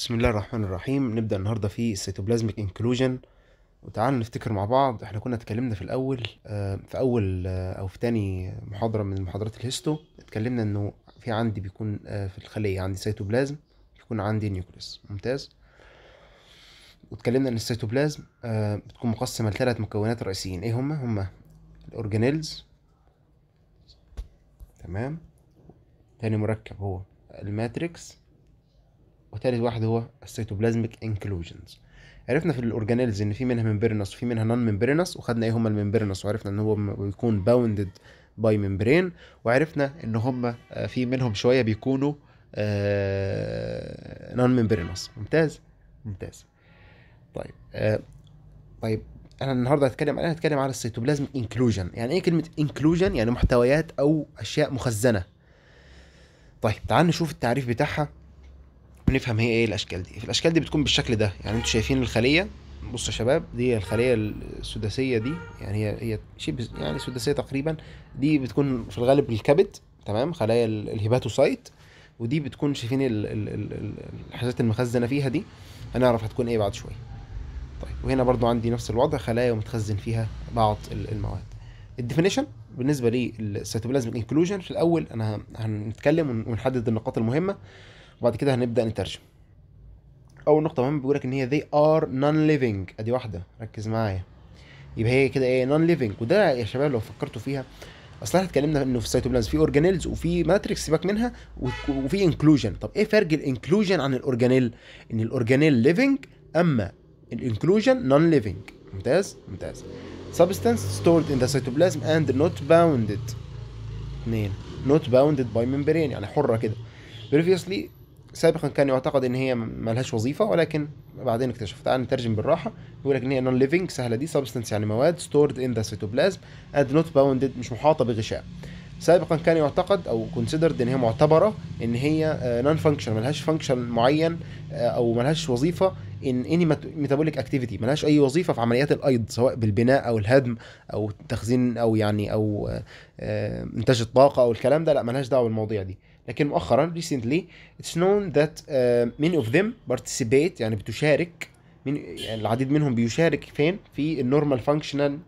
بسم الله الرحمن الرحيم نبدأ النهاردة في السيتوبلازميك انكلوجن وتعالوا نفتكر مع بعض احنا كنا اتكلمنا في الأول آه، في أول آه، أو في تاني محاضرة من محاضرات الهيستو اتكلمنا إنه في عندي بيكون آه، في الخلية عندي سيتوبلازم بيكون عندي نيوكليس ممتاز واتكلمنا إن السيتوبلازم بتكون مقسمة لثلاث مكونات رئيسيين ايه هما هما الأورجانيلز تمام تاني مركب هو الماتريكس وتالت واحد هو السيتوبلازميك انكلوجنز عرفنا في الاورجانيلز ان في منها ممبرينس وفي منها نون ممبرينس وخدنا ايه هما الممبرينس وعرفنا ان هو بيكون باوندد باي ممبرين وعرفنا ان هما آه، في منهم شويه بيكونوا نون آه، ممبرينس ممتاز ممتاز طيب آه، طيب انا النهارده هتكلم انا هتكلم على السيتوبلازم انكلوجن يعني ايه كلمه انكلوجن يعني محتويات او اشياء مخزنه طيب تعال نشوف التعريف بتاعها ونفهم هي ايه الاشكال دي الاشكال دي بتكون بالشكل ده يعني انتوا شايفين الخليه بصوا يا شباب دي الخليه السداسيه دي يعني هي هي شيء يعني سداسيه تقريبا دي بتكون في الغالب الكبد تمام خلايا الهيباتوسايت ودي بتكون شايفين الحاجات المخزنه فيها دي هنعرف هتكون ايه بعد شويه طيب وهنا برضو عندي نفس الوضع خلايا ومتخزن فيها بعض المواد الديفينيشن بالنسبه للسيتوبلازم انكلوجن في الاول انا هنتكلم ونحدد النقاط المهمه وبعد كده هنبدا نترجم اول نقطه مهمه بيقول لك ان هي they are non living ادي واحده ركز معايا يبقى هي كده ايه non living وده يا شباب لو فكرتوا فيها اصل احنا اتكلمنا انه في السيتوبلازم في اورجانيلز وفي ماتريكس سيبك منها وفي انكلوجن طب ايه فرق الانكلوجن عن الاورجانيل ان الاورجانيل ليفنج اما الانكلوجن نون ليفنج ممتاز ممتاز substance stored in the cytoplasm and not bounded اثنين not bounded by membrane يعني حره كده previously سابقا كان يعتقد ان هي لهاش وظيفه ولكن بعدين اكتشفت تعال نترجم بالراحه يقول لك ان هي نون ليفنج سهله دي سبستنس يعني مواد ستورد ان ذا سيتوبلازم اند نوت باوندد مش محاطه بغشاء سابقا كان يعتقد او كونسيدرد ان هي معتبره ان هي نون فانكشن لهاش فانكشن معين آه، او لهاش وظيفه ان اني ميتابوليك اكتيفيتي لهاش اي وظيفه في عمليات الايض سواء بالبناء او الهدم او التخزين او يعني او آه، آه، انتاج الطاقه او الكلام ده لا لهاش دعوه بالمواضيع دي لكن مؤخرا recently it's known that uh, many of them participate يعني بتشارك من يعني العديد منهم بيشارك فين في النورمال فانكشنال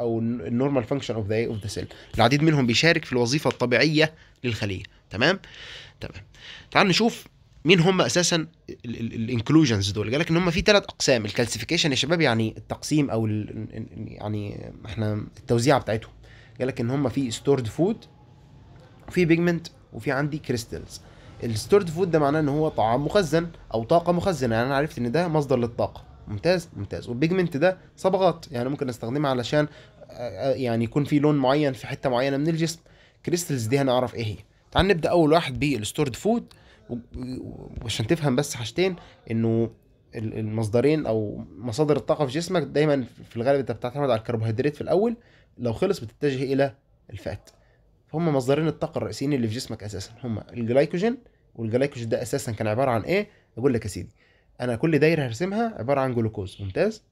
او النورمال فانكشن اوف ذا اوف ذا سيل العديد منهم بيشارك في الوظيفه الطبيعيه للخليه تمام تمام تعال نشوف مين هم اساسا الانكلوجنز دول قال لك ان هم في ثلاث اقسام الكالسيفيكيشن يا شباب يعني التقسيم او الـ يعني احنا التوزيعه بتاعتهم قال لك ان هم في ستورد فود وفي بيجمنت وفي عندي كريستلز الستورد فود ده معناه ان هو طعام مخزن او طاقه مخزنه يعني انا عرفت ان ده مصدر للطاقه ممتاز ممتاز والبيجمنت ده صبغات يعني ممكن استخدمها علشان آه، آه، يعني يكون في لون معين في حته معينه من الجسم كريستلز دي هنعرف ايه هي تعال نبدا اول واحد بالستورد فود وعشان تفهم بس حاجتين انه المصدرين او مصادر الطاقه في جسمك دايما في الغالب انت بتعتمد على الكربوهيدرات في الاول لو خلص بتتجه الى الفات هم مصدرين الطاقه الرئيسيين اللي في جسمك اساسا هم الجلايكوجين والجلايكوجين ده اساسا كان عباره عن ايه اقول لك يا سيدي انا كل دايره هرسمها عباره عن جلوكوز ممتاز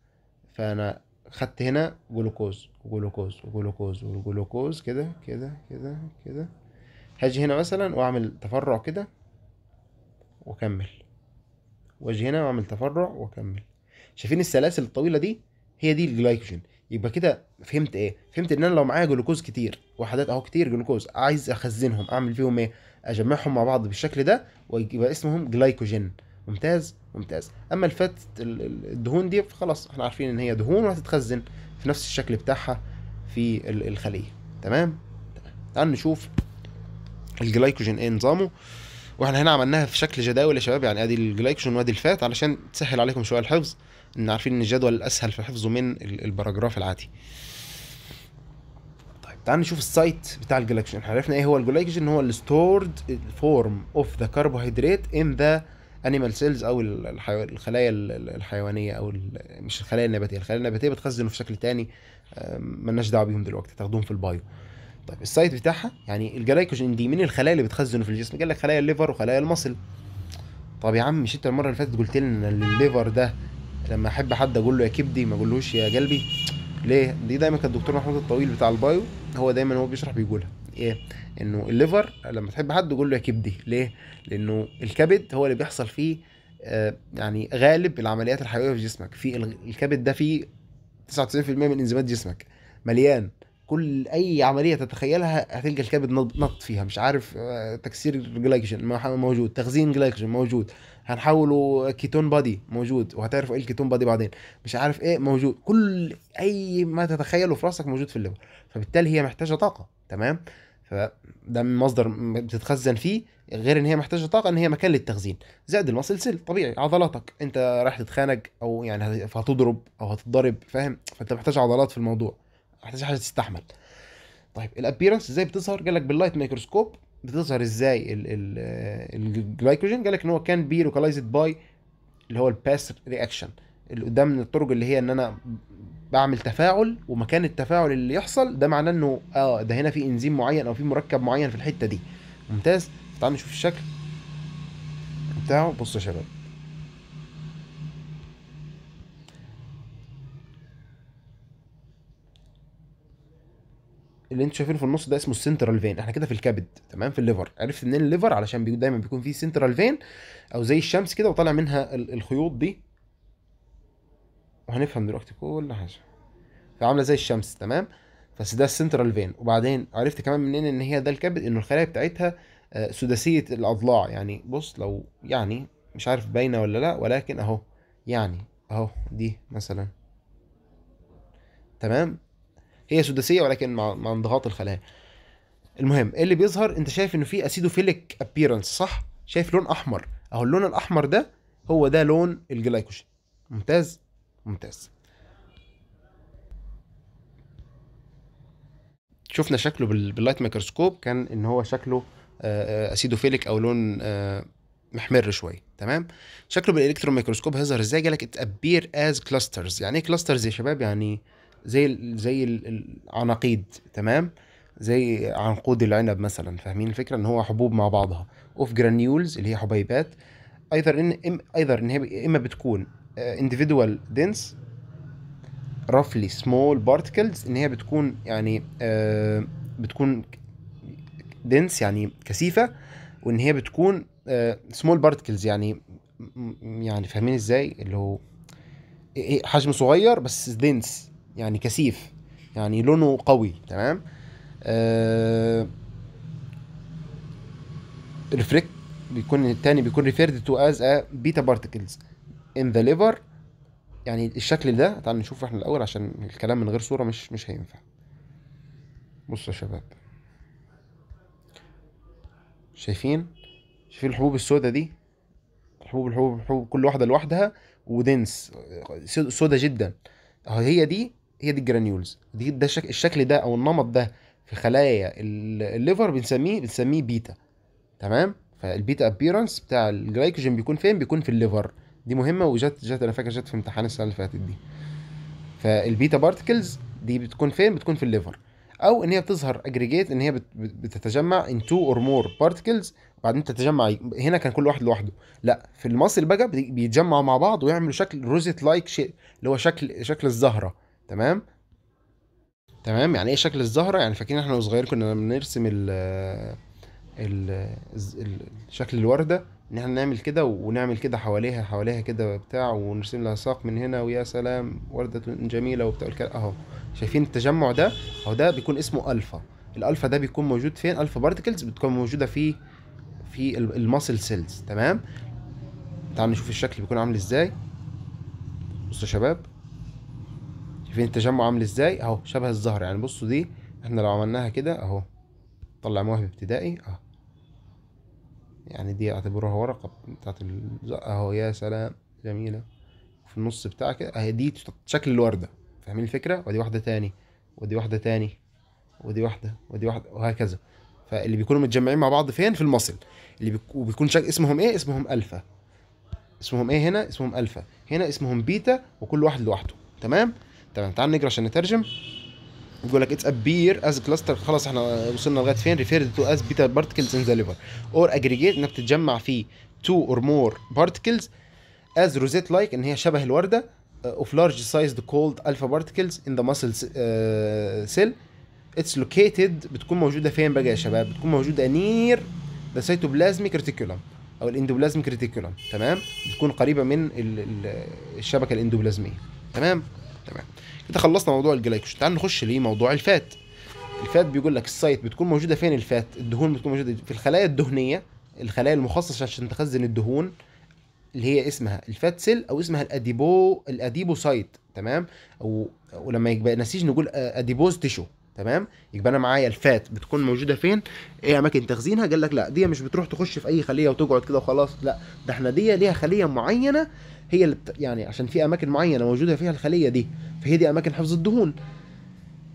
فانا خدت هنا جلوكوز وجلوكوز وجلوكوز وجلوكوز كده كده كده كده هاجي هنا مثلا واعمل تفرع كده واكمل واجي هنا واعمل تفرع واكمل شايفين السلاسل الطويله دي هي دي الجلايكوجين يبقى كده فهمت ايه فهمت ان انا لو معايا جلوكوز كتير وحدات اهو كتير جلوكوز عايز اخزنهم اعمل فيهم ايه اجمعهم مع بعض بالشكل ده ويبقى اسمهم جلايكوجين ممتاز ممتاز اما الفات الدهون دي خلاص احنا عارفين ان هي دهون وهتتخزن في نفس الشكل بتاعها في الخليه تمام تعال نشوف الجلايكوجين ايه نظامه واحنا هنا عملناها في شكل جداول يا شباب يعني ادي الجلايكوجين وادي الفات علشان تسهل عليكم شويه الحفظ ان عارفين ان الجدول الاسهل في حفظه من الباراجراف العادي طيب تعال نشوف السايت بتاع الجلايكوجين احنا عرفنا ايه هو الجلايكوجين هو الستورد فورم اوف ذا كربوهيدرات ان ذا انيمال سيلز او الحيو... الخلايا الحيوانيه او ال... مش الخلايا النباتيه الخلايا النباتيه بتخزنه في شكل تاني ملناش دعوه بيهم دلوقتي تاخدوهم في البايو طيب السايت بتاعها يعني الجلايكوجين دي من الخلايا اللي بتخزنه في الجسم قال لك خلايا الليفر وخلايا المصل طب يا عم مش انت المره اللي فاتت قلت لنا ان الليفر ده لما احب حد اقول له يا كبدي ما اقولوش يا قلبي ليه دي دايما كان الدكتور محمود الطويل بتاع البايو هو دايما هو بيشرح بيقولها ايه انه الليفر لما تحب حد قول له يا كبدي ليه لانه الكبد هو اللي بيحصل فيه آه، يعني غالب العمليات الحيويه في جسمك في الكبد ده فيه 99% من انزيمات جسمك مليان كل اي عمليه تتخيلها هتلقى الكبد نط فيها مش عارف آه، تكسير جلايكوجين موجود تخزين جلايكوجين موجود هنحوله كيتون بادي موجود وهتعرف ايه الكيتون بادي بعدين مش عارف ايه موجود كل اي ما تتخيله في راسك موجود في الليفر فبالتالي هي محتاجه طاقه تمام فده مصدر بتتخزن فيه غير ان هي محتاجه طاقه ان هي مكان للتخزين زائد المصل سيل طبيعي عضلاتك انت رايح تتخانق او يعني هتضرب او هتتضرب فاهم فانت محتاج عضلات في الموضوع هتحتاج حاجه تستحمل طيب الابيرنس ازاي بتظهر قال لك باللايت مايكروسكوب بتظهر ازاي الجلايكوجين قال لك ان هو كان بي لوكاليزد باي اللي هو الباس رياكشن اللي قدام من الطرق اللي هي ان انا بعمل تفاعل ومكان التفاعل اللي يحصل ده معناه انه اه ده هنا في انزيم معين او في مركب معين في الحته دي ممتاز تعال نشوف الشكل بتاعه بصوا يا شباب اللي انتوا شايفينه في النص ده اسمه السنترال فين احنا كده في الكبد تمام في الليفر عرفت منين الليفر علشان بيكون دايما بيكون فيه سنترال فين او زي الشمس كده وطالع منها الخيوط دي وهنفهم دلوقتي كل حاجه فعامله زي الشمس تمام بس ده السنترال فين وبعدين عرفت كمان منين ان هي ده الكبد ان الخلايا بتاعتها آه، سداسيه الاضلاع يعني بص لو يعني مش عارف باينه ولا لا ولكن اهو يعني اهو دي مثلا تمام هي سداسيه ولكن مع, مع انضغاط الخلايا المهم ايه اللي بيظهر انت شايف انه في اسيدوفيليك ابييرنس صح شايف لون احمر اهو اللون الاحمر ده هو ده لون الجلايكوجين ممتاز ممتاز شفنا شكله باللايت ميكروسكوب كان ان هو شكله اسيدوفيليك آه، آه، او لون آه، محمر شويه تمام شكله بالالكترون ميكروسكوب هيظهر ازاي جالك اتابير از كلاسترز يعني ايه كلاسترز يا شباب يعني زي زي العناقيد تمام زي عنقود العنب مثلا فاهمين الفكره ان هو حبوب مع بعضها اوف جرانيولز اللي هي حبيبات ايذر ان ايذر ان هي اما بتكون انديفيدوال دنس رفلي سمول بارتكلز ان هي بتكون يعني آه، بتكون دنس يعني كثيفه وان هي بتكون سمول آه، بارتكلز يعني يعني فاهمين ازاي اللي هو إيه، إيه، حجم صغير بس دنس يعني كثيف يعني لونه قوي تمام آه ريفريكت بيكون الثاني بيكون ريفيرد تو از ا بيتا بارتكلز ان ذا ليفر يعني الشكل ده تعال نشوفه احنا الاول عشان الكلام من غير صوره مش مش هينفع بصوا يا شباب شايفين شايفين الحبوب السوداء دي الحبوب الحبوب الحبوب كل واحده لوحدها ودنس سوداء جدا هي دي هي دي الجرانيولز دي ده الشك... الشكل ده او النمط ده في خلايا الليفر بنسميه بنسميه بيتا تمام فالبيتا ابيرنس بتاع الجلايكوجين بيكون فين بيكون في الليفر دي مهمه وجت جت انا فاكر جت في امتحان السنه اللي فاتت دي فالبيتا بارتكلز دي بتكون فين بتكون في الليفر او ان هي بتظهر اجريجيت ان هي بتتجمع ان تو اور مور بارتكلز وبعدين تتجمع هنا كان كل واحد لوحده لا في المصل بقى بيتجمعوا مع بعض ويعملوا شكل روزيت لايك شيء اللي هو شكل شكل الزهره تمام تمام يعني ايه شكل الزهره يعني فاكرين احنا وصغيرين كنا بنرسم ال ال شكل الورده ان احنا نعمل كده ونعمل كده حواليها حواليها كده بتاع ونرسم لها ساق من هنا ويا سلام وردة جميلة وبتاع اهو شايفين التجمع ده اهو ده بيكون اسمه الفا الالفا ده بيكون موجود فين الفا بارتكلز بتكون موجودة في في الماسل سيلز تمام تعالوا نشوف الشكل بيكون عامل ازاي بصوا يا شباب فين التجمع عامل ازاي اهو شبه الزهر يعني بصوا دي احنا لو عملناها كده اهو طلع موهب ابتدائي اهو يعني دي اعتبروها ورقة بتاعت اهو يا سلام جميلة في النص بتاعها كده اهي دي شكل الوردة فاهمين الفكرة ودي واحدة تاني ودي واحدة تاني ودي واحدة ودي واحدة وهكذا فاللي بيكونوا متجمعين مع بعض فين في المصل اللي بيكون شك... اسمهم ايه اسمهم الفا اسمهم ايه هنا اسمهم الفا هنا اسمهم بيتا وكل واحد لوحده تمام تمام تعال نقرا عشان نترجم بيقول لك اتس ابير از كلاستر خلاص احنا وصلنا لغايه فين ريفيرد تو از بيتا بارتكلز ان ذا ليفر اور اجريجيت انك تتجمع في تو اور مور بارتكلز از روزيت لايك ان هي شبه الورده اوف لارج سايزد كولد الفا بارتكلز ان ذا ماسل سيل اتس لوكيتد بتكون موجوده فين بقى يا شباب بتكون موجوده نير ذا سيتوبلازميك ريتيكولم او الاندوبلازميك ريتيكولم تمام بتكون قريبه من الشبكه الاندوبلازميه تمام تمام كده خلصنا موضوع الجلايكوجين تعال نخش لموضوع الفات الفات بيقول لك السايت بتكون موجوده فين الفات الدهون بتكون موجوده في الخلايا الدهنيه الخلايا المخصصه عشان تخزن الدهون اللي هي اسمها الفات سيل او اسمها الاديبو الاديبوسايت تمام او ولما يبقى نسيج نقول اديبوز تيشو تمام يبقى انا معايا الفات بتكون موجوده فين ايه اماكن تخزينها قال لك لا دي مش بتروح تخش في اي خليه وتقعد كده وخلاص لا ده احنا دي ليها خليه معينه هي اللي بت... يعني عشان في اماكن معينه موجوده فيها الخليه دي فهي دي اماكن حفظ الدهون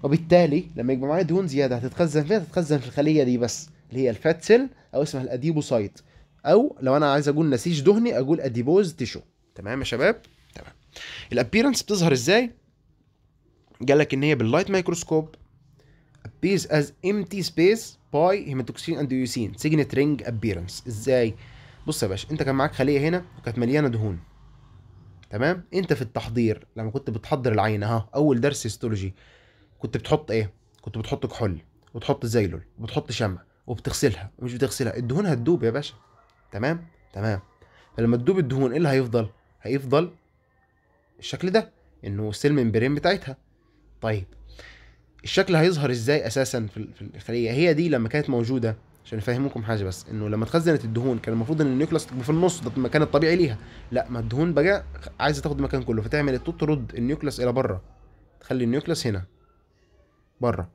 وبالتالي لما يبقى معايا دهون زياده هتتخزن فيها تتخزن في الخليه دي بس اللي هي الفات سيل او اسمها الاديبوسايت او لو انا عايز اقول نسيج دهني اقول اديبوز تيشو تمام يا شباب تمام الابيرنس بتظهر ازاي قال لك ان هي باللايت مايكروسكوب بيز as empty space by هيماتوكسين اند يوسين سيجنت رينج ابييرنس ازاي بص يا باشا انت كان معاك خليه هنا وكانت مليانه دهون تمام انت في التحضير لما كنت بتحضر العينه ها اول درس هيستولوجي كنت بتحط ايه كنت بتحط كحول وتحط زيلول وبتحط شمع وبتغسلها ومش بتغسلها الدهون هتدوب يا باشا تمام تمام فلما تدوب الدهون ايه اللي هيفضل هيفضل الشكل ده انه السيل ممبرين بتاعتها طيب الشكل هيظهر ازاي اساسا في الخليه هي دي لما كانت موجوده عشان افهمكم حاجه بس انه لما اتخزنت الدهون كان المفروض ان النيوكلاس تبقى في النص ده المكان الطبيعي ليها لا ما الدهون بقى عايزه تاخد المكان كله فتعمل تطرد النيوكلاس الى بره تخلي النيوكلاس هنا بره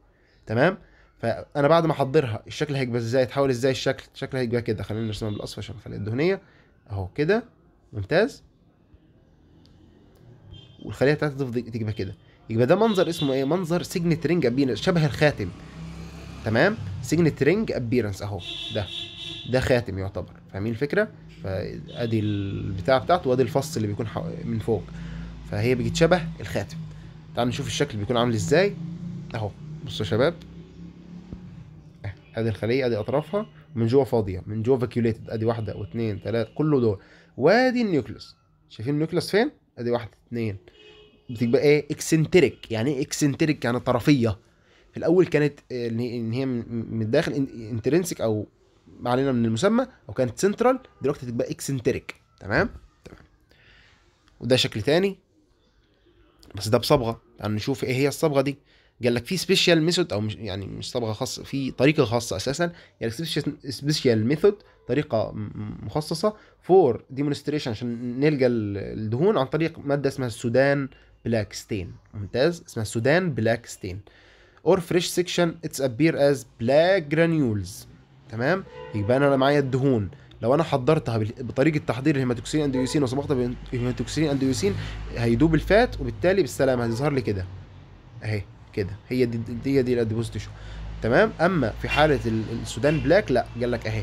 تمام فانا بعد ما احضرها الشكل هيبقى ازاي تحول ازاي الشكل الشكل هيبقى كده خلينا نرسمها بالاصفر عشان الخليه الدهنيه اهو كده ممتاز والخليه بتاعتي تبقى كده يبقى ده منظر اسمه ايه منظر سيجنت رينج ابيرنس شبه الخاتم تمام سيجنت رينج ابيرنس اهو ده ده خاتم يعتبر فاهمين الفكره فادي البتاع بتاعته وادي الفص اللي بيكون من فوق فهي بتشبه الخاتم تعالوا نشوف الشكل بيكون عامل ازاي اهو بصوا يا شباب أه، ادي الخليه ادي اطرافها ومن جوه فاضيه من جوه فاكيوليتد ادي واحده واثنين ثلاثه كله دول وادي النيوكلس شايفين النيوكلس فين ادي واحده اثنين بتبقى ايه اكسنتريك يعني ايه اكسنتريك يعني طرفيه في الاول كانت ان هي من الداخل انترنسك او ما علينا من المسمى او كانت سنترال دلوقتي هتبقى اكسنتريك تمام تمام وده شكل تاني بس ده بصبغه يعني نشوف ايه هي الصبغه دي قال لك في سبيشال ميثود او مش يعني مش صبغه خاصه في طريقه خاصه اساسا يعني سبيشال ميثود طريقه مخصصه فور ديمونستريشن عشان نلقى الدهون عن طريق ماده اسمها السودان بلاك ستين ممتاز اسمها سودان بلاك ستين اور فريش سيكشن اتس ابير از بلاك جرانيولز تمام يبقى انا معايا الدهون لو انا حضرتها بطريقه تحضير الهيماتوكسين اندويوسين وصبغتها بالهيماتوكسين اندويوسين هيدوب الفات وبالتالي بالسلامه هتظهر لي كده اهي كده هي دي هي دي الاديبوزيتيشن تمام اما في حاله السودان بلاك لا قال لك اهي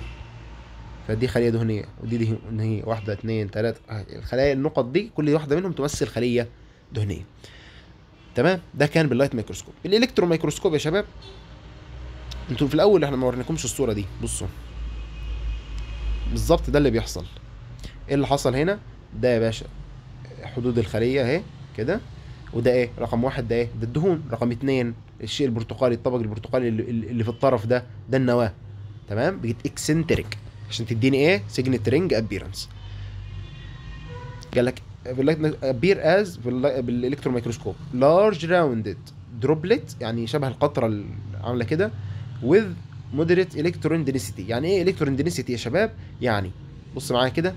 فدي خليه دهنيه ودي دهنيه واحده اثنين ثلاثه الخلايا النقط دي كل واحده منهم تمثل خليه دهنيه تمام ده كان باللايت مايكروسكوب الالكترو ميكروسكوب يا شباب انتوا في الاول احنا ما وريناكمش الصوره دي بصوا بالظبط ده اللي بيحصل ايه اللي حصل هنا ده يا باشا حدود الخليه اهي كده وده ايه رقم واحد ده ايه ده الدهون رقم اتنين الشيء البرتقالي الطبق البرتقالي اللي في الطرف ده ده النواه تمام بقت اكسنتريك عشان تديني ايه سيجنت رينج ابيرنس قال لك بير از بالالكترون مايكروسكوب لارج راوندد دروبلت يعني شبه القطره اللي عامله كده with moderate electron density يعني ايه electron density يا شباب يعني بص معايا كده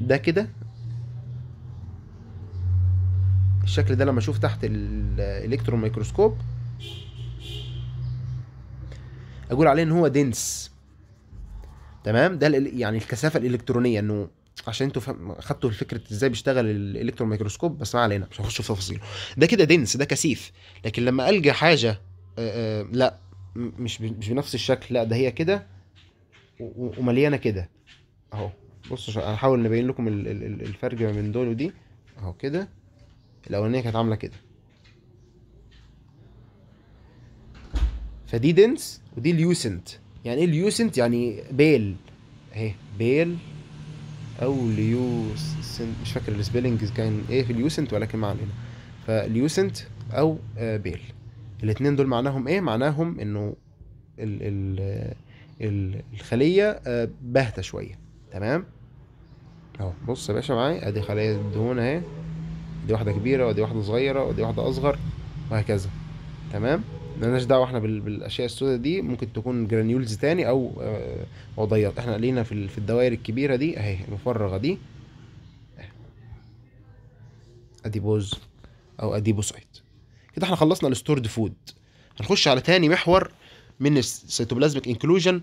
ده كده الشكل ده لما اشوف تحت الالكترون مايكروسكوب اقول عليه ان هو دنس تمام ده يعني الكثافه الالكترونيه انه عشان انتوا خدتوا فكره ازاي بيشتغل الالكترون بس ما علينا مش هنخش في تفاصيله ده كده دنس ده كثيف لكن لما الجا حاجه آآ آآ لا مش مش بنفس الشكل لا ده هي كده ومليانه كده اهو بصوا هحاول نبين لكم الفرق ما بين دول ودي اهو كده الاولانيه كانت عامله كده فدي دنس ودي ليوسنت يعني ايه ليوسنت يعني بيل اهي بيل او ليوسنت مش فاكر السبيلنج كان ايه في ليوسنت ولكن ما علينا فليوسنت او آه، بيل الاتنين دول معناهم ايه معناهم انه ال ال ال الخليه آه، باهته شويه تمام اهو بص يا باشا معايا ادي خليه الدهون اهي دي واحده كبيره ودي واحده صغيره ودي واحده اصغر وهكذا تمام مالناش دعوه احنا بالاشياء السوداء دي ممكن تكون جرانيولز تاني او آه، وضيط احنا لينا في, في الدوائر الكبيره دي اهي المفرغه دي اديبوز او اديبوسايت كده احنا خلصنا الستورد فود هنخش على تاني محور من السيتوبلازميك انكلوجن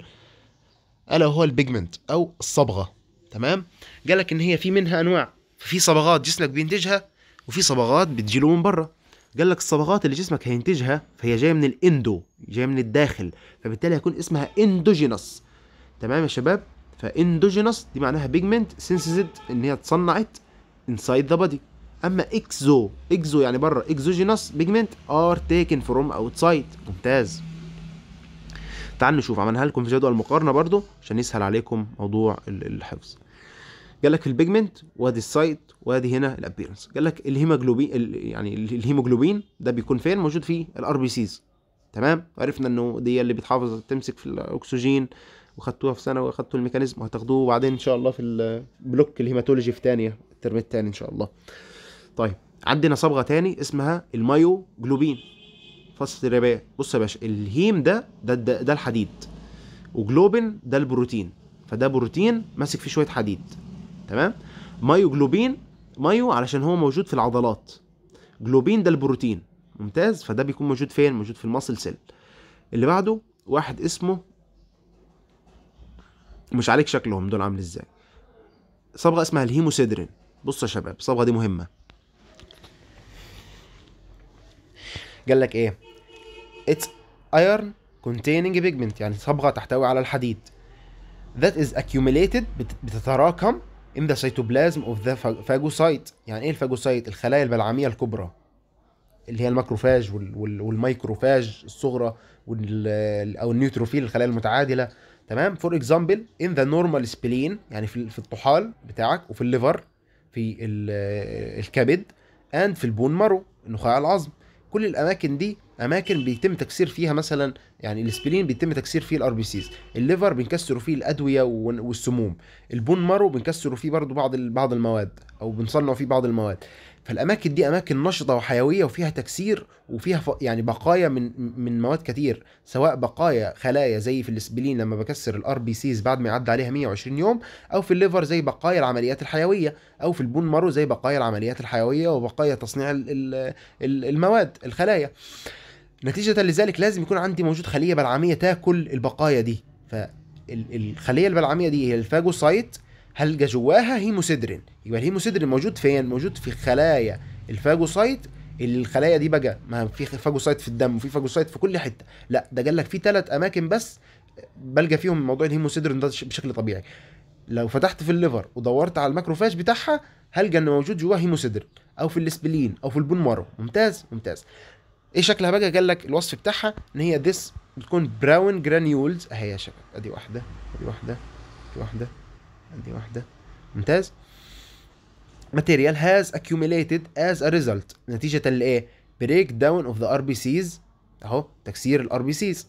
الا وهو البيجمنت او الصبغه تمام لك ان هي في منها انواع في صبغات جسمك بينتجها وفي صبغات بتجيله من بره قال لك الصبغات اللي جسمك هينتجها فهي جايه من الاندو جايه من الداخل فبالتالي هيكون اسمها اندوجينس تمام يا شباب فاندوجينس دي معناها بيجمنت سينسيزد ان هي اتصنعت انسايد ذا بودي اما اكزو اكزو يعني بره اكزوجينس بيجمنت ار تيكن فروم اوتسايد ممتاز تعالوا نشوف عملها لكم في جدول المقارنه برضو عشان يسهل عليكم موضوع الحفظ قال لك البيجمنت وادي السايت وادي هنا الابيرنس قال لك الهيموجلوبين يعني الهيموجلوبين ده بيكون فين موجود في الار بي سيز تمام عرفنا انه دي اللي بتحافظ تمسك في الاكسجين وخدتوها في سنه واخدتوا الميكانيزم وهتاخدوه بعدين ان شاء الله في البلوك الهيماتولوجي في ثانيه الترم الثاني ان شاء الله طيب عندنا صبغه ثاني اسمها المايو جلوبين فصل الرباية بص يا باشا الهيم ده ده, ده, ده الحديد وجلوبين ده البروتين فده بروتين ماسك فيه شويه حديد تمام مايوجلوبين مايو علشان هو موجود في العضلات جلوبين ده البروتين ممتاز فده بيكون موجود فين موجود في المصل سيل اللي بعده واحد اسمه مش عليك شكلهم دول عامل ازاي صبغه اسمها الهيموسيدرين بصوا يا شباب الصبغه دي مهمه قال لك ايه اتس ايرن كونتيننج بيجمنت يعني صبغه تحتوي على الحديد ذات از اكيوميليتد بتتراكم in the cytoplasm of the phagocyte يعني ايه الفاجوسايت الخلايا البلعميه الكبرى اللي هي الماكروفاج والميكروفاج الصغرى او النيوتروفيل الخلايا المتعادله تمام فور اكزامبل ان ذا نورمال سبلين يعني في في الطحال بتاعك وفي الليفر في الكبد اند في البون مارو نخاع العظم كل الاماكن دي اماكن بيتم تكسير فيها مثلا يعني السبلين بيتم تكسير فيه الار بي سيز الليفر بنكسروا فيه الادويه والسموم البون مارو بنكسروا فيه برضو بعض بعض المواد او بنصنعوا فيه بعض المواد فالاماكن دي اماكن نشطه وحيويه وفيها تكسير وفيها يعني بقايا من من مواد كتير سواء بقايا خلايا زي في الاسبلين لما بكسر الار بي سيز بعد ما يعدي عليها 120 يوم او في الليفر زي بقايا العمليات الحيويه او في البون مارو زي بقايا العمليات الحيويه وبقايا تصنيع المواد الخلايا نتيجة لذلك لازم يكون عندي موجود خلية بلعمية تاكل البقايا دي فالخلية البلعمية دي هي الفاجوسايت هلقى جواها هيموسيدرين يبقى الهيموسيدرين موجود فين موجود في خلايا الفاجوسايت اللي الخلايا دي بقى ما في فاجوسايت في الدم وفي فاجوسايت في كل حته لا ده قال لك في ثلاث اماكن بس بلقى فيهم موضوع الهيموسيدرين ده بشكل طبيعي لو فتحت في الليفر ودورت على الماكروفاج بتاعها هلقى ان موجود جواها هيموسيدرين او في الاسبلين او في البون مارو ممتاز ممتاز ايه شكلها بقى قال لك الوصف بتاعها ان هي ديس بتكون براون جرانيولز اهي يا شباب ادي واحده ادي واحده ادي واحده ادي واحده ممتاز material has accumulated as a result نتيجة لإيه؟ بريك داون اوف ذا ار بي سيز اهو تكسير الار بي سيز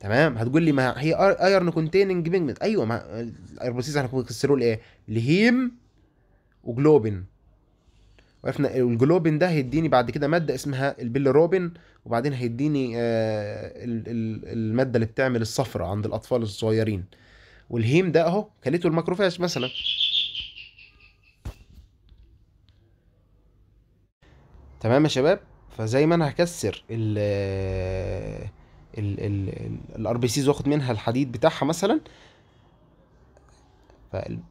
تمام هتقول لي ما هي ايرن كونتيننج بيجمنت ايوه ما الار بي سيز احنا كسروا لايه؟ لهيم وجلوبين وعرفنا الجلوبين ده هيديني بعد كده ماده اسمها البيلروبين وبعدين هيديني الماده اللي بتعمل الصفرة عند الاطفال الصغيرين والهيم ده اهو كليته الماكروفاج مثلا تمام يا شباب فزي ما انا هكسر ال ال ال الار بي سيز واخد منها الحديد بتاعها مثلا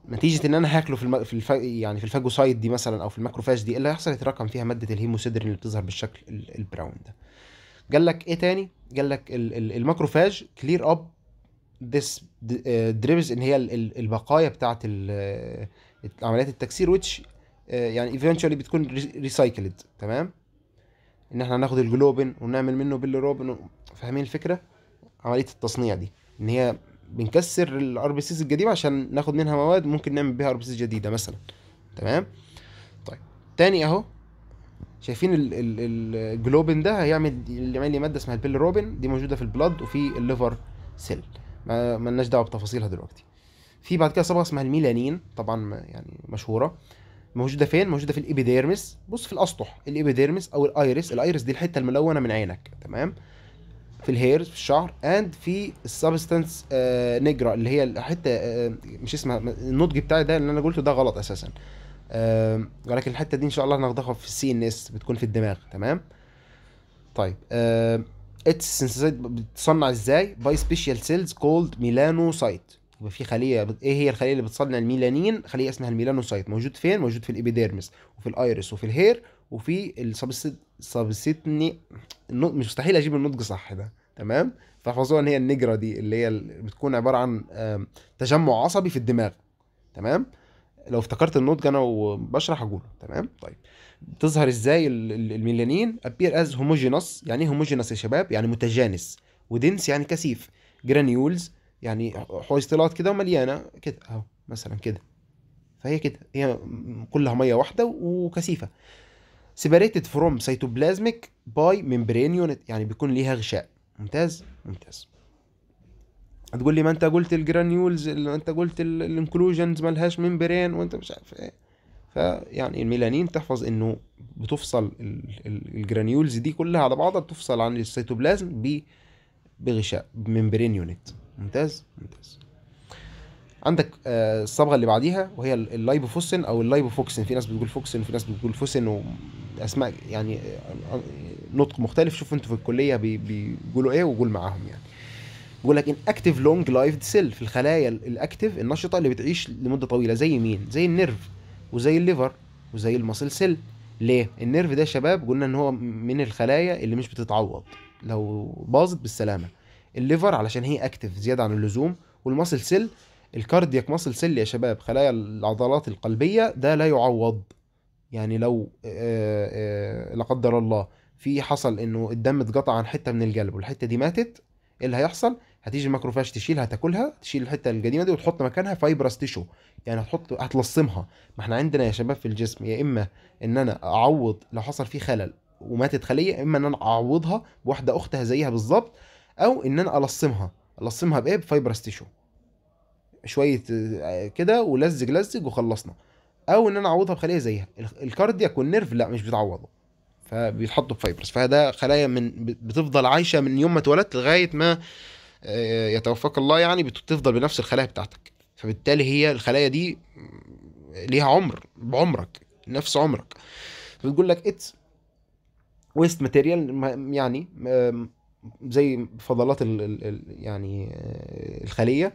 فنتيجه ان انا هاكله في الم... في الف... يعني في الفاجوسايت دي مثلا او في الماكروفاج دي اللي هيحصل يتراكم فيها ماده الهيموسيدرين اللي بتظهر بالشكل البراون ده قال لك ايه تاني قال لك الماكروفاج كلير اب ذس دريبز ان هي البقايا بتاعه آه، عمليات التكسير ويتش آه، يعني ايفينشولي بتكون ريسايكلد تمام ان احنا هناخد الجلوبين ونعمل منه بيلروبين فاهمين الفكره عمليه التصنيع دي ان هي بنكسر الار بي سيز القديمه عشان ناخد منها مواد ممكن نعمل بيها ار بي سيز جديده مثلا تمام طيب تاني اهو شايفين الجلوبين ده هيعمل يعمل لي ماده اسمها روبين دي موجوده في البلد وفي الليفر سيل ما ملناش دعوه بتفاصيلها دلوقتي في بعد كده صبغه اسمها الميلانين طبعا يعني مشهوره موجوده فين موجوده في الابيديرمس بص في الاسطح الابيديرمس او الايرس الايرس دي الحته الملونه من عينك تمام في الهيرز في الشعر اند في السبستنس آه، نجرا اللي هي الحته آه، آه، مش اسمها النضج بتاعي ده اللي انا قلته ده غلط اساسا ولكن الحته دي ان شاء الله هناخدها في السي ان اس بتكون في الدماغ تمام طيب اتس بتصنع ازاي باي سبيشال سيلز كولد ميلانوسايت يبقى في خليه بت... ايه هي الخليه اللي بتصنع الميلانين خليه اسمها الميلانوسايت موجود فين موجود في الابيديرمس وفي الايرس وفي الهير وفي صابستني مش مستحيل اجيب النطق صح ده تمام فاحفظوها ان هي النجره دي اللي هي بتكون عباره عن تجمع عصبي في الدماغ تمام لو افتكرت النطق انا وبشرح اقوله تمام طيب تظهر ازاي الميلانين ابير از هوموجينوس يعني ايه هوموجينوس يا شباب يعني متجانس ودنس يعني كثيف جرانيولز يعني حويصلات كده ومليانه كده اهو مثلا كده فهي كده هي كلها ميه واحده وكثيفه سيبريتد فروم سيتوبلازميك باي ممبرين يونت يعني بيكون ليها غشاء ممتاز ممتاز هتقول لي ما انت قلت الجرانيولز اللي انت قلت الانكلوجنز مالهاش ممبرين وانت مش عارف ايه فيعني الميلانين تحفظ انه بتفصل الجرانيولز دي كلها على بعضها بتفصل عن السيتوبلازم بغشاء ممبرين يونت ممتاز ممتاز عندك آه، الصبغه اللي بعديها وهي اللايبوفوسين او اللايبوفوكسين في ناس بتقول فوكسين في ناس بتقول فوسين الاسماء يعني نطق مختلف شوفوا انتوا في الكليه بيقولوا ايه وقول معاهم يعني بيقول لك ان اكتف لونج لايف سيل في الخلايا الاكتف النشطه اللي بتعيش لمده طويله زي مين زي النيرف وزي الليفر وزي المصل سيل ليه النيرف ده شباب قلنا ان هو من الخلايا اللي مش بتتعوض لو باظت بالسلامه الليفر علشان هي اكتف زياده عن اللزوم والمصل سيل الكاردياك مصل سيل يا شباب خلايا العضلات القلبيه ده لا يعوض يعني لو آه، آه، لا قدر الله في حصل انه الدم اتقطع عن حته من الجلد والحته دي ماتت ايه اللي هيحصل هتيجي الماكروفاج تشيلها تاكلها تشيل الحته القديمه دي وتحط مكانها فايبرس تيشو يعني هتحط هتلصمها ما احنا عندنا يا شباب في الجسم يا اما ان انا اعوض لو حصل فيه خلل وماتت خليه يا اما ان انا اعوضها بواحده اختها زيها بالظبط او ان انا الصمها الصمها بايه بفايبرس تيشو شويه آه، كده ولزج لزج وخلصنا او ان انا اعوضها بخليه زيها الكاردياك والنيرف لا مش بيتعوضوا فبيتحطوا بفايبرز فده خلايا من بتفضل عايشه من يوم ما اتولدت لغايه ما آه، يتوفاك الله يعني بتفضل بنفس الخلايا بتاعتك فبالتالي هي الخلايا دي ليها عمر بعمرك نفس عمرك بتقول لك اتس ويست ماتيريال يعني زي فضلات ال ال يعني آه، الخليه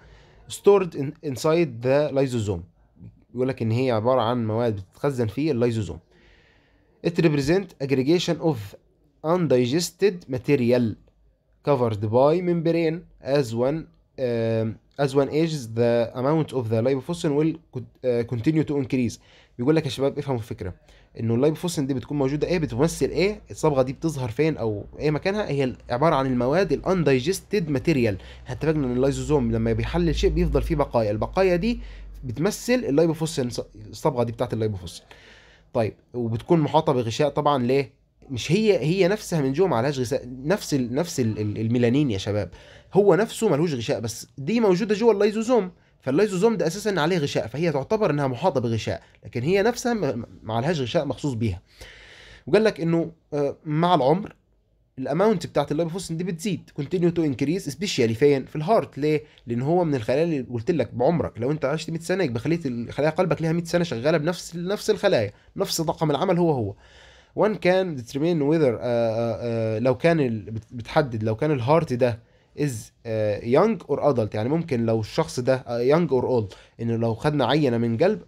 ستورد انسايد ذا لايزوزوم بيقول لك ان هي عباره عن مواد بتتخزن في اللايزوزوم it represent aggregation of undigested material covered by membrane as one uh, as one ages the amount of the lipofuscin will uh, continue to increase بيقول لك يا شباب افهموا الفكره انه اللايبوفوسين دي بتكون موجوده ايه بتمثل ايه الصبغه دي بتظهر فين او ايه مكانها هي عباره عن المواد الاندايجستد ماتيريال اتفقنا ان اللايزوزوم لما بيحلل شيء بيفضل فيه بقايا البقايا دي بتمثل الليبوفوس الصبغه دي بتاعت الليبوفوس طيب وبتكون محاطه بغشاء طبعا ليه مش هي هي نفسها من جوه ما عليهاش غشاء نفس الـ نفس الـ الميلانين يا شباب هو نفسه ملهوش غشاء بس دي موجوده جوه اللايزوزوم فاللايزوزوم ده اساسا عليه غشاء فهي تعتبر انها محاطه بغشاء لكن هي نفسها ما عليهاش غشاء مخصوص بيها وقال لك انه آه، مع العمر الاماونت بتاعت اللايبوفوسين دي بتزيد كونتينيو تو انكريز سبيشالي فين في الهارت ليه لان هو من الخلايا اللي قلت لك بعمرك لو انت عشت 100 سنه يبقى خليه خلايا قلبك ليها 100 سنه شغاله بنفس نفس الخلايا نفس طاقم العمل هو هو وان كان ديترمين ويذر لو كان بتحدد لو كان الهارت ده از يونج اور ادلت يعني ممكن لو الشخص ده يونج اور اولد انه لو خدنا عينه من جلب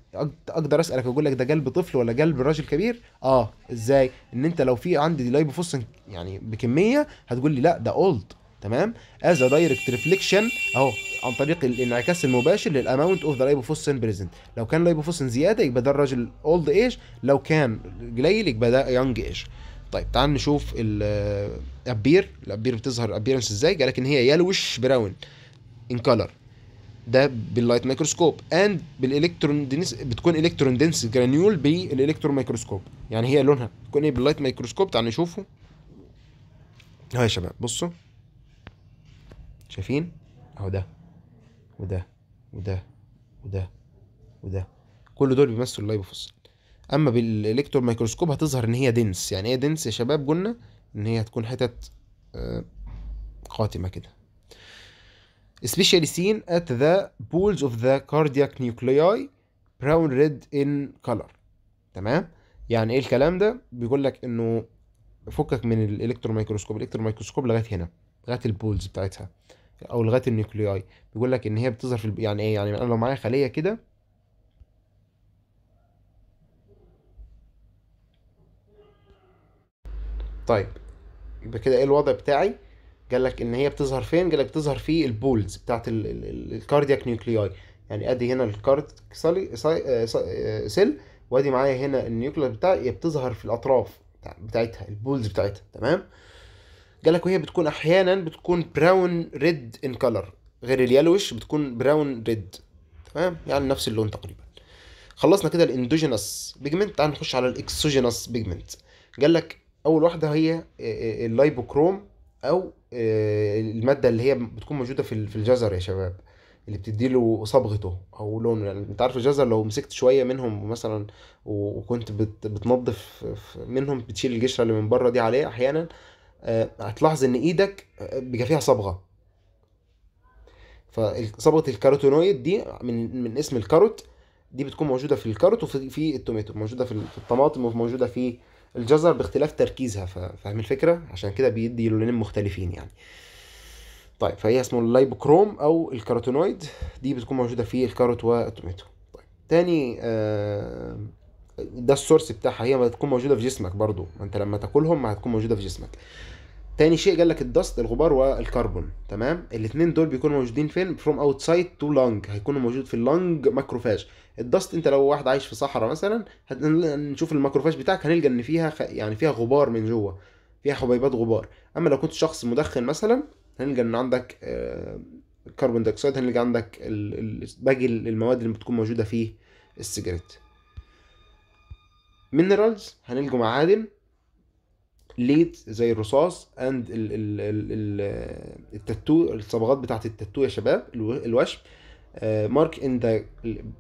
اقدر اسالك اقول لك ده جلب طفل ولا جلب راجل كبير اه ازاي ان انت لو في عندي لايبوفوسن يعني بكميه هتقول لي لا ده اولد تمام از دايركت ريفليكشن اهو عن طريق الانعكاس المباشر للاماونت اوف ذا لايبوفوسين بريزنت لو كان لايبوفوسن زياده يبقى ده الراجل اولد ايج لو كان قليل يبقى ده يونج ايج طيب تعال نشوف الابير الابير بتظهر الابيرنس ازاي قال لك ان هي يلوش براون ان كلر ده باللايت مايكروسكوب اند بالالكترون دنس بتكون الكترون دنس جرانيول بالالكترون مايكروسكوب يعني هي لونها بتكون ايه باللايت مايكروسكوب تعال نشوفه اهو يا شباب بصوا شايفين اهو ده وده وده وده وده كل دول بيمثلوا اللايبوفوسل اما بالالكترون مايكروسكوب هتظهر ان هي دنس يعني ايه دنس يا شباب قلنا ان هي هتكون حتت آه، قاتمه كده especially seen at the pools of the cardiac nuclei brown red in color تمام يعني ايه الكلام ده بيقول لك انه فكك من الالكترون مايكروسكوب الالكترون مايكروسكوب لغايه هنا لغايه البولز بتاعتها او لغايه النيوكلياي بيقول لك ان هي بتظهر في الب... يعني ايه يعني انا لو معايا خليه كده طيب يبقى كده ايه الوضع بتاعي قال لك ان هي بتظهر فين قال لك بتظهر في البولز بتاعت الكاردياك نيوكليوي يعني ادي هنا الكارد سيل وادي معايا هنا النيوكليس بتاعي بتظهر في الاطراف بتاعتها البولز بتاعتها تمام قال لك وهي بتكون احيانا بتكون براون ريد ان كلر غير اليلوش بتكون براون ريد تمام يعني نفس اللون تقريبا خلصنا كده الاندوجينس بيجمنت تعال نخش على الاكسوجينس بيجمنت قال لك اول واحده هي آه، آه، اللايبوكروم او آه، الماده اللي هي بتكون موجوده في الجزر يا شباب اللي بتديله صبغته او لونه يعني انت عارف الجزر لو مسكت شويه منهم مثلا وكنت بتنظف منهم بتشيل القشره اللي من بره دي عليه احيانا هتلاحظ ان ايدك بيبقى فيها صبغه فصبغه الكاروتينويد دي من من اسم الكاروت دي بتكون موجوده في الكاروت وفي التوميتو موجوده في الطماطم وموجوده في الجزر باختلاف تركيزها فاهم الفكره عشان كده بيدي لونين مختلفين يعني طيب فهي اسمه اللايبوكروم او الكاروتينويد دي بتكون موجوده في الكاروت والتوميتو طيب تاني آه، ده السورس بتاعها هي بتكون موجوده في جسمك برضو انت لما تاكلهم هتكون موجوده في جسمك تاني شيء قال لك الدست الغبار والكربون تمام الاثنين دول بيكونوا موجودين فين فروم اوتسايد تو لانج هيكونوا موجود في اللانج ماكروفاج الدست انت لو واحد عايش في صحراء مثلا هنشوف الماكروفاج بتاعك هنلقى ان فيها خ... يعني فيها غبار من جوه فيها حبيبات غبار اما لو كنت شخص مدخن مثلا هنلقى ان عندك كربون دايوكسيد هنلقى عندك باقي المواد اللي بتكون موجوده فيه السيجاريت مينرالز هنلقوا معادن ليت زي الرصاص اند ال ال ال التاتو الصبغات بتاعت التاتو يا شباب الوشم مارك ان ذا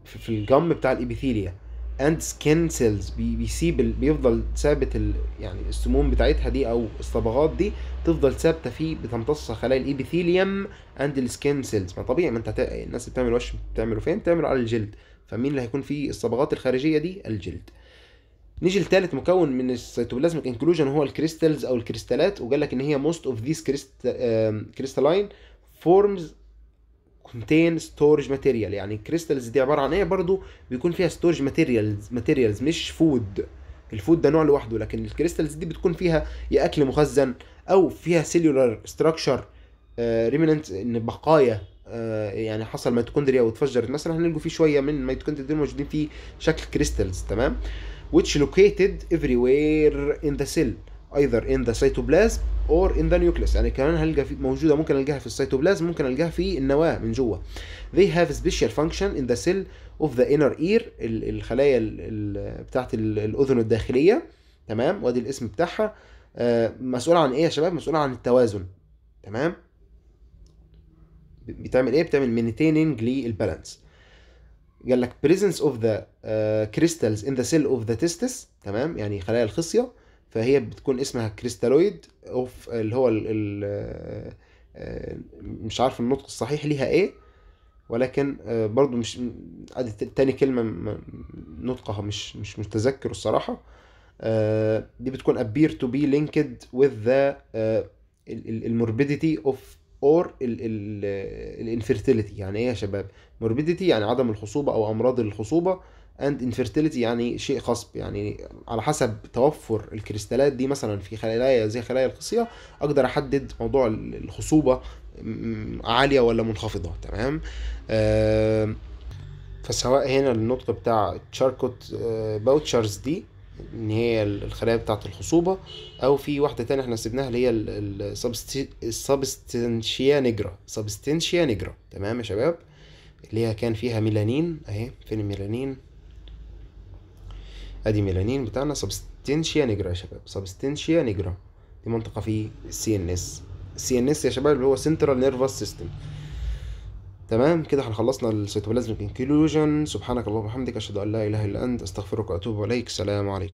في الجم بتاع الابيثيليا اند سكين سيلز بيسيب بيفضل ثابت يعني السموم بتاعتها دي او الصبغات دي تفضل ثابته فيه بتمتص خلايا الابيثيليوم اند السكين سيلز ما طبيعي ما انت الناس بتعمل وش بتعمله فين؟ بتعمله على الجلد فمين اللي هيكون فيه الصبغات الخارجيه دي؟ الجلد. نيجي لثالث مكون من السيتوبلازمك انكلوجن هو الكريستالز او الكريستالات وقال لك ان هي موست اوف ذيس كريستالين فورمز كونتين ستورج ماتيريال يعني الكريستالز دي عباره عن ايه برضو بيكون فيها ستورج ماتيريالز ماتيريالز مش فود الفود ده نوع لوحده لكن الكريستالز دي بتكون فيها يا اكل مخزن او فيها سيلولار ستراكشر ريمننت ان بقايا آه، يعني حصل ميتوكوندريا واتفجرت مثلا هنلقوا فيه شويه من الميتوكوندريا موجودين في شكل كريستالز تمام which located everywhere in the cell either in the cytoplasm or in the nucleus يعني كمان هلقى في موجوده ممكن القاها في السيتوبلازم ممكن القاها في النواه من جوه they have special function in the cell of the inner ear الخلايا بتاعه الاذن الداخليه تمام وادي الاسم بتاعها آه، مسؤول عن ايه يا شباب مسؤول عن التوازن تمام بتعمل ايه بتعمل مينتيننج للبالانس قال لك presence of the uh, crystals in the cell of the testis تمام يعني خلايا الخصيه فهي بتكون اسمها كريستالويد اوف اللي هو الـ الـ آه، آه، مش عارف النطق الصحيح ليها ايه ولكن آه، برضو مش تاني كلمة نطقها مش مش متذكر الصراحة دي بتكون appear to be linked with the الموربيديتي اوف اور الانفيرتيليتي يعني ايه يا شباب موربيديتي يعني عدم الخصوبه او امراض الخصوبه اند انفيرتيليتي يعني شيء خصب يعني على حسب توفر الكريستالات دي مثلا في خلايا زي خلايا القصيه اقدر احدد موضوع الخصوبه عاليه ولا منخفضه تمام آه، فسواء هنا النطق بتاع تشاركوت آه، باوتشرز دي ان هي الخلايا بتاعه الخصوبه او في واحده تانية احنا سيبناها اللي هي السبستنشيا نجرا سبستنشيا نجرا تمام يا شباب اللي هي كان فيها ميلانين اهي فين الميلانين ادي ميلانين بتاعنا سبستنشيا نجرا يا شباب سبستنشيا نجرا دي منطقه في السي ان اس السي ان اس يا شباب اللي هو سنترال نيرفس سيستم تمام كده احنا خلصنا السيتوبلازمك انكلوجن سبحانك اللهم وبحمدك اشهد ان لا اله الا انت استغفرك واتوب اليك السلام عليكم